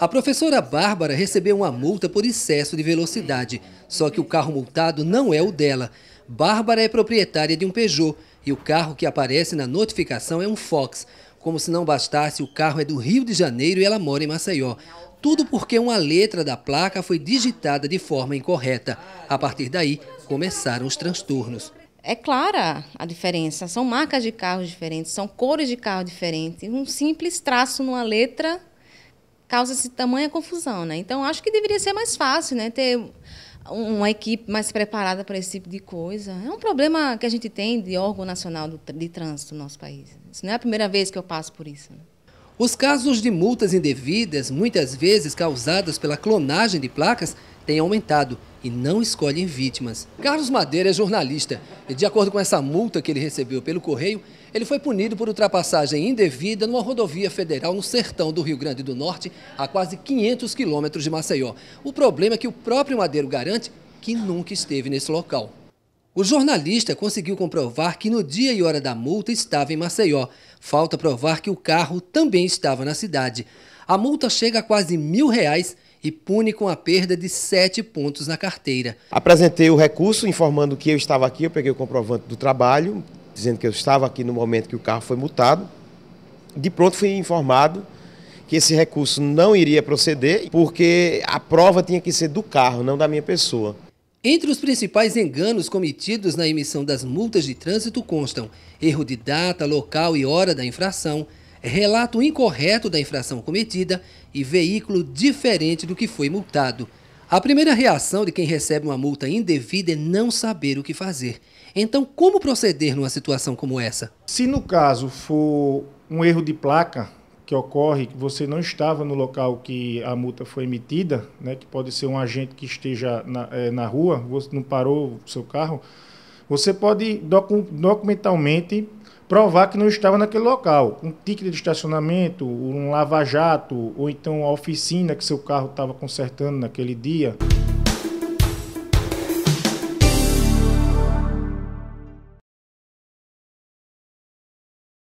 A professora Bárbara recebeu uma multa por excesso de velocidade, só que o carro multado não é o dela. Bárbara é proprietária de um Peugeot e o carro que aparece na notificação é um Fox. Como se não bastasse, o carro é do Rio de Janeiro e ela mora em Maceió. Tudo porque uma letra da placa foi digitada de forma incorreta. A partir daí, começaram os transtornos. É clara a diferença. São marcas de carros diferentes, são cores de carro diferentes. Um simples traço numa letra causa-se tamanha confusão, né? Então, acho que deveria ser mais fácil, né? Ter uma equipe mais preparada para esse tipo de coisa. É um problema que a gente tem de órgão nacional de trânsito no nosso país. Isso não é a primeira vez que eu passo por isso. Né? Os casos de multas indevidas, muitas vezes causadas pela clonagem de placas, têm aumentado e não escolhem vítimas. Carlos Madeira é jornalista e, de acordo com essa multa que ele recebeu pelo correio, ele foi punido por ultrapassagem indevida numa rodovia federal no sertão do Rio Grande do Norte, a quase 500 quilômetros de Maceió. O problema é que o próprio Madeiro garante que nunca esteve nesse local. O jornalista conseguiu comprovar que no dia e hora da multa estava em Maceió. Falta provar que o carro também estava na cidade. A multa chega a quase mil reais e pune com a perda de sete pontos na carteira. Apresentei o recurso informando que eu estava aqui, eu peguei o comprovante do trabalho, dizendo que eu estava aqui no momento que o carro foi multado. De pronto fui informado que esse recurso não iria proceder, porque a prova tinha que ser do carro, não da minha pessoa. Entre os principais enganos cometidos na emissão das multas de trânsito constam erro de data, local e hora da infração, relato incorreto da infração cometida e veículo diferente do que foi multado. A primeira reação de quem recebe uma multa indevida é não saber o que fazer. Então, como proceder numa situação como essa? Se no caso for um erro de placa, que ocorre que você não estava no local que a multa foi emitida, né, que pode ser um agente que esteja na, é, na rua, você não parou o seu carro, você pode docu documentalmente provar que não estava naquele local. Um ticket de estacionamento, um lava-jato, ou então a oficina que seu carro estava consertando naquele dia.